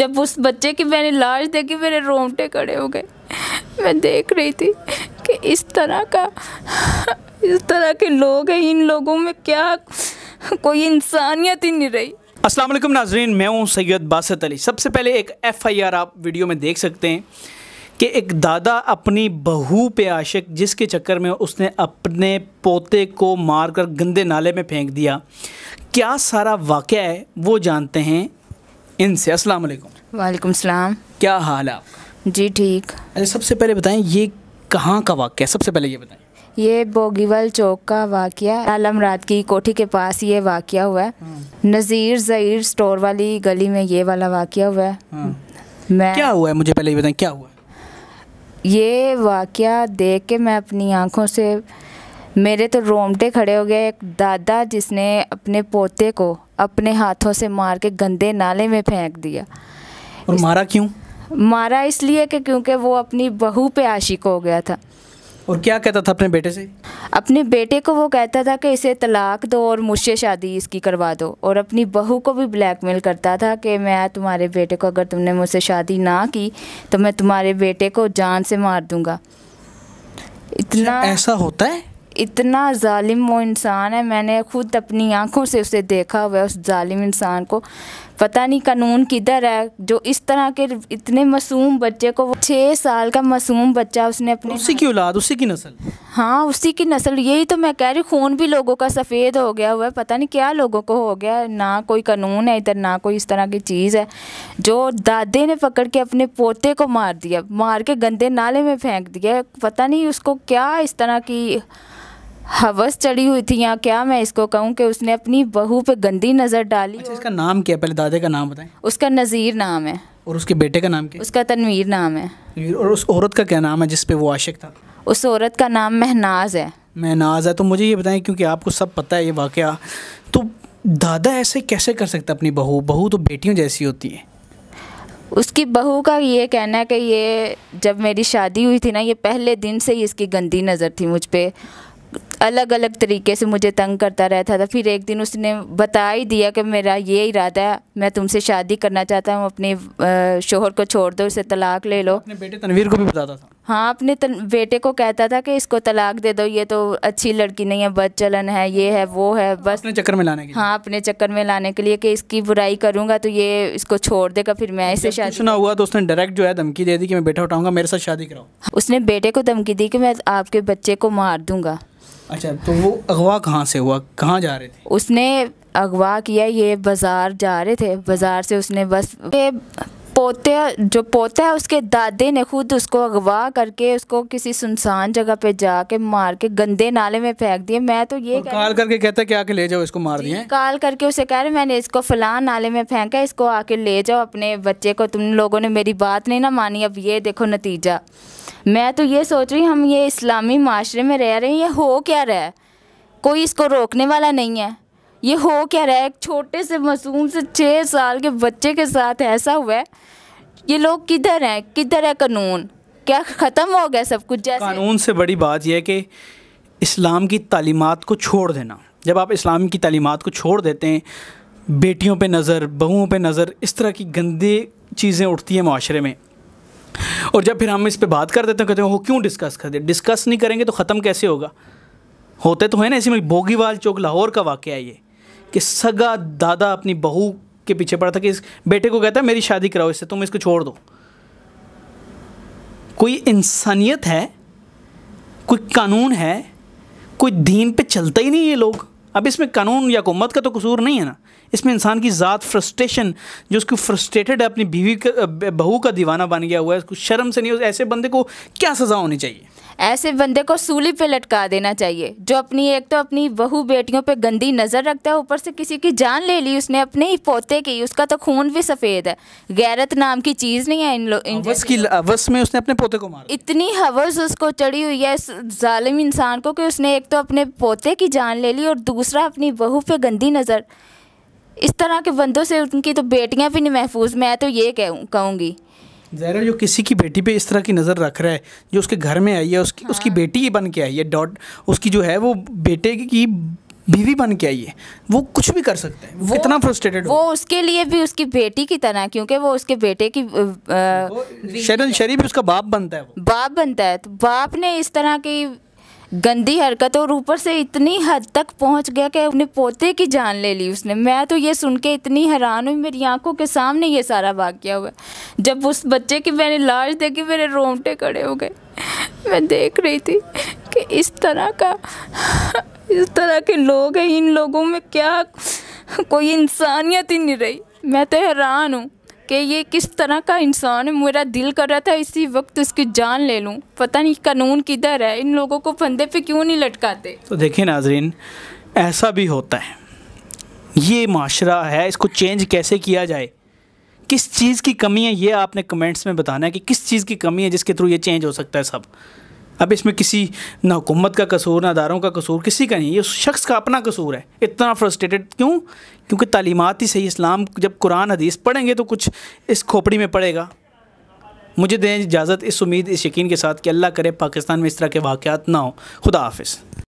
जब उस बच्चे की मैंने लाश देखी मेरे रोंगटे खड़े हो गए मैं देख रही थी कि इस तरह का इस तरह के लोग हैं इन लोगों में क्या कोई इंसानियत ही नहीं रही अस्सलाम वालेकुम नाजरीन मैं हूँ सैयद बासत अली सबसे पहले एक एफआईआर आप वीडियो में देख सकते हैं कि एक दादा अपनी बहू पे आशिक जिसके चक्कर में उसने अपने पोते को मारकर गंदे नाले में फेंक दिया क्या सारा वाक़ है वो जानते हैं इनसे अस्सलाम वालेकुम वालेकुम सलाम क्या हाल है आपका जी ठीक अरे अच्छा, सबसे पहले बताएं ये कहाँ का वाक्य है सबसे पहले ये बताएं ये बोगीवल चौक का वाक्य आलम रात की कोठी के पास ये वाक्य हुआ है हाँ। नज़ीर ज़ईर स्टोर वाली गली में ये वाला वाक्य हुआ है हाँ। मैं क्या हुआ है मुझे पहले ये बताएं क्या हुआ ये वाक्य देख के मैं अपनी आँखों से मेरे तो रोमटे खड़े हो गए एक दादा जिसने अपने पोते को अपने हाथों से मार के गंदे नाले में फेंक दिया और मारा क्यों मारा इसलिए कि क्योंकि वो अपनी बहू पे आशिक हो गया था और क्या कहता था अपने बेटे से अपने बेटे को वो कहता था कि इसे तलाक दो और मुझसे शादी इसकी करवा दो और अपनी बहू को भी ब्लैकमेल करता था कि मैं तुम्हारे बेटे को अगर तुमने मुझसे शादी ना की तो मैं तुम्हारे बेटे को जान से मार दूंगा इतना ऐसा होता है इतना ालिम वो इंसान है मैंने खुद अपनी आंखों से उसे देखा हुआ है उस ालिम इंसान को पता नहीं कानून किधर है जो इस तरह के इतने मासूम बच्चे को छः साल का मासूम बच्चा उसने अपने उसी की औलाद उसी की नस्ल हाँ उसी की नस्ल यही तो मैं कह रही खून भी लोगों का सफ़ेद हो गया हुआ है पता नहीं क्या लोगों को हो गया है ना कोई कानून है इधर ना कोई इस तरह की चीज़ है जो दादे ने पकड़ के अपने पोते को मार दिया मार के गंदे नाले में फेंक दिया पता नहीं उसको क्या इस तरह की हवस चढ़ी हुई थी या क्या मैं इसको कहूँ कि उसने अपनी बहू पे गंदी नज़र डाली अच्छा, इसका नाम क्या पहले दादे का नाम बताएं उसका नज़ीर नाम है और उसके बेटे का नाम क्या उसका तनवीर नाम है और उस औरत का क्या नाम है जिसपे वो आशिक था उस औरत का नाम महनाज है महनाज है तो मुझे ये बताएं क्योंकि आपको सब पता है ये वाक़ तो दादा ऐसे कैसे कर सकता अपनी बहू बहू तो बेटियों जैसी होती है उसकी बहू का ये कहना है कि ये जब मेरी शादी हुई थी ना ये पहले दिन से ही इसकी गंदी नज़र थी मुझ पर अलग अलग तरीके से मुझे तंग करता रहता था फिर एक दिन उसने बता ही दिया कि मेरा ये इरादा है मैं तुमसे शादी करना चाहता हूँ अपने शोहर को छोड़ दो उसे तलाक ले लो अपने बेटे तनवीर को भी बताता था हाँ अपने तन, बेटे को कहता था कि इसको तलाक दे दो ये तो अच्छी लड़की नहीं है बदचलन है ये है वो है हाँ, बस अपने चक्कर में लाने के हाँ अपने चक्कर में लाने के लिए कि इसकी बुराई करूंगा तो ये इसको छोड़ देगा फिर मैं इसे शादी सुना हुआ तो उसने डायरेक्ट जो है धमकी दे दी कि मैं बेटा उठाऊंगा मेरे साथ शादी कराओ उसने बेटे को धमकी दी कि मैं आपके बच्चे को मार दूंगा अच्छा तो वो अगवा कहाँ से हुआ कहाँ जा रहे थे उसने अगवा किया ये बाज़ार जा रहे थे बाज़ार से उसने बस पोते जो पोता है उसके दादे ने खुद उसको अगवा करके उसको किसी सुनसान जगह पे जाके मार के गंदे नाले में फेंक दिए मैं तो ये काल करके कहता है कि आके ले जाओ इसको मार दिए काल करके उसे कह रहे मैंने इसको फलान नाले में फेंका इसको आके ले जाओ अपने बच्चे को तुम लोगों ने मेरी बात नहीं ना मानी अब ये देखो नतीजा मैं तो ये सोच रही हम ये इस्लामी माशरे में रह रहे हैं ये हो क्या रहा है कोई इसको रोकने वाला नहीं है ये हो क्या रहा है एक छोटे से मासूम से छः साल के बच्चे के साथ ऐसा हुआ है ये लोग किधर हैं किधर है कानून क्या ख़त्म हो गया सब कुछ जैसे कानून से बड़ी बात यह है कि इस्लाम की तालीमत को छोड़ देना जब आप इस्लाम की तालीमत को छोड़ देते हैं बेटियों पे नज़र बहुओं पे नज़र इस तरह की गंदे चीज़ें उठती हैं माशरे में और जब फिर हम इस पर बात कर देते हैं कहते हैं वो क्यों डिस्कस कर दे डिस्कस नहीं करेंगे तो ख़त्म कैसे होगा होते तो है ना इसी में भोगीवाल चौक लाहौर का वाक़ है ये कि सगा दादा अपनी बहू के पीछे पड़ा था कि इस बेटे को कहता है मेरी शादी कराओ इससे तुम इसको छोड़ दो कोई इंसानियत है कोई कानून है कोई दीन पे चलता ही नहीं ये लोग अब इसमें कानून या हुकूमत का तो कसूर नहीं है ना इसमें इंसान की ज़ात फ्रस्ट्रेशन जो उसको फ्रस्ट्रेटेड है अपनी बीवी का बहू का दीवाना बन गया हुआ है उसको शर्म से नहीं ऐसे बंदे को क्या सज़ा होनी चाहिए ऐसे बंदे को सूली पे लटका देना चाहिए जो अपनी एक तो अपनी बहू बेटियों पे गंदी नज़र रखता है ऊपर से किसी की जान ले ली उसने अपने ही पोते की उसका तो खून भी सफ़ेद है गैरत नाम की चीज़ नहीं है इन लोग की में उसने अपने पोते को मारा इतनी हवस उसको चढ़ी हुई है इस जालिम इंसान को कि उसने एक तो अपने पोते की जान ले ली और दूसरा अपनी बहू पे गंदी नज़र इस तरह के बंदों से उनकी तो बेटियां भी नहीं महफूज मैं तो ये कहूँगी जहरा जो किसी की बेटी पे इस तरह की नज़र रख रहा है जो उसके घर में आई है उसकी हाँ। उसकी बेटी ही बन के आई है डॉट उसकी जो है वो बेटे की बीवी बन के आई है वो कुछ भी कर सकते हैं वो कितना फ्रस्ट्रेटेड वो उसके लिए भी उसकी बेटी की तरह क्योंकि वो उसके बेटे की शरण शरीफ उसका बाप बनता है बाप बनता है तो बाप ने इस तरह की गंदी हरकत और ऊपर से इतनी हद तक पहुंच गया कि अपने पोते की जान ले ली उसने मैं तो ये सुन के इतनी हैरान हुई मेरी आंखों के सामने ये सारा वाक्य हुआ जब उस बच्चे की मैंने लाश देखी मेरे रोंगटे खड़े हो गए मैं देख रही थी कि इस तरह का इस तरह के लोग हैं इन लोगों में क्या कोई इंसानियत ही नहीं रही मैं तो हैरान हूँ कि ये किस तरह का इंसान है मेरा दिल कर रहा था इसी वक्त उसकी जान ले लूँ पता नहीं कानून किधर है इन लोगों को फंदे पे क्यों नहीं लटकाते तो देखिए नाजरीन ऐसा भी होता है ये माशरा है इसको चेंज कैसे किया जाए किस चीज़ की कमी है ये आपने कमेंट्स में बताना है कि किस चीज़ की कमी है जिसके थ्रू ये चेंज हो सकता है सब अब इसमें किसी ना हुकूमत का कसूर ना अदारों का कसूर किसी का नहीं ये उस शख्स का अपना कसूर है इतना फ्रस्ट्रेटेड क्यों क्योंकि तालीमत ही सही इस्लाम जब कुरान हदीस पढ़ेंगे तो कुछ इस खोपड़ी में पड़ेगा मुझे दें इजाज़त इस उम्मीद इस यकीन के साथ कि अल्लाह करे पाकिस्तान में इस तरह के वाक़ात ना हो खुदा हाफिज़